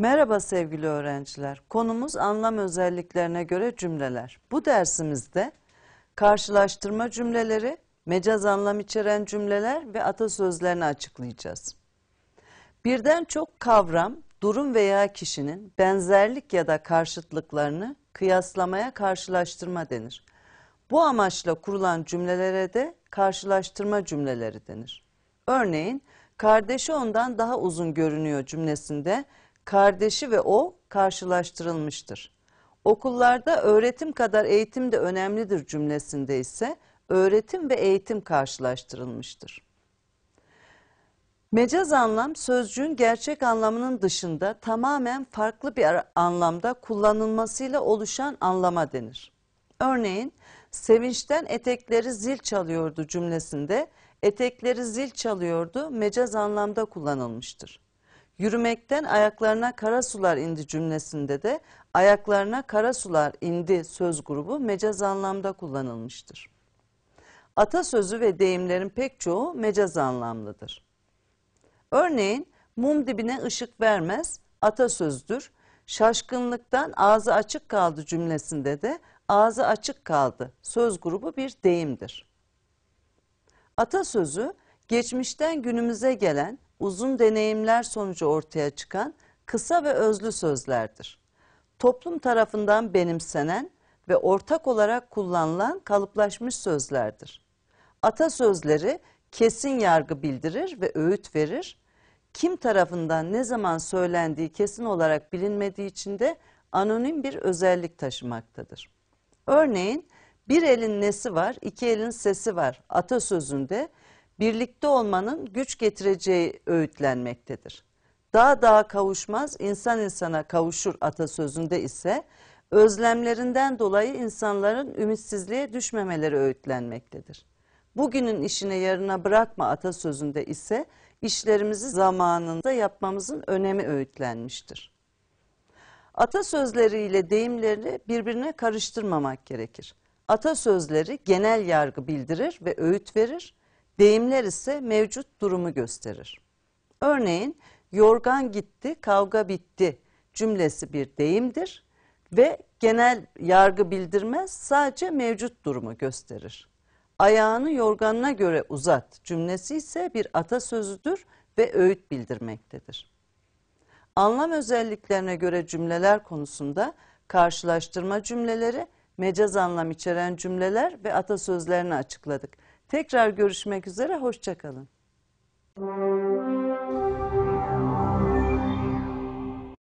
Merhaba sevgili öğrenciler. Konumuz anlam özelliklerine göre cümleler. Bu dersimizde karşılaştırma cümleleri, mecaz anlam içeren cümleler ve atasözlerini açıklayacağız. Birden çok kavram, durum veya kişinin benzerlik ya da karşıtlıklarını kıyaslamaya karşılaştırma denir. Bu amaçla kurulan cümlelere de karşılaştırma cümleleri denir. Örneğin, kardeşi ondan daha uzun görünüyor cümlesinde kardeşi ve o karşılaştırılmıştır. Okullarda öğretim kadar eğitim de önemlidir cümlesinde ise öğretim ve eğitim karşılaştırılmıştır. Mecaz anlam sözcüğün gerçek anlamının dışında tamamen farklı bir anlamda kullanılmasıyla oluşan anlama denir. Örneğin sevinçten etekleri zil çalıyordu cümlesinde etekleri zil çalıyordu mecaz anlamda kullanılmıştır. Yürümekten ayaklarına kara sular indi cümlesinde de ayaklarına kara sular indi söz grubu mecaz anlamda kullanılmıştır. Atasözü ve deyimlerin pek çoğu mecaz anlamlıdır. Örneğin mum dibine ışık vermez atasözdür. Şaşkınlıktan ağzı açık kaldı cümlesinde de ağzı açık kaldı söz grubu bir deyimdir. Atasözü geçmişten günümüze gelen uzun deneyimler sonucu ortaya çıkan kısa ve özlü sözlerdir. Toplum tarafından benimsenen ve ortak olarak kullanılan kalıplaşmış sözlerdir. Atasözleri kesin yargı bildirir ve öğüt verir. Kim tarafından ne zaman söylendiği kesin olarak bilinmediği için de anonim bir özellik taşımaktadır. Örneğin bir elin nesi var, iki elin sesi var atasözünde birlikte olmanın güç getireceği öğütlenmektedir. Daha daha kavuşmaz, insan insana kavuşur atasözünde ise özlemlerinden dolayı insanların ümitsizliğe düşmemeleri öğütlenmektedir. Bugünün işine yarına bırakma atasözünde ise işlerimizi zamanında yapmamızın önemi öğütlenmiştir. Atasözleriyle deyimleri birbirine karıştırmamak gerekir. Atasözleri genel yargı bildirir ve öğüt verir. Deyimler ise mevcut durumu gösterir. Örneğin yorgan gitti, kavga bitti cümlesi bir deyimdir ve genel yargı bildirmez sadece mevcut durumu gösterir. Ayağını yorganına göre uzat cümlesi ise bir atasözüdür ve öğüt bildirmektedir. Anlam özelliklerine göre cümleler konusunda karşılaştırma cümleleri, mecaz anlam içeren cümleler ve atasözlerini açıkladık. Tekrar görüşmek üzere, hoşçakalın.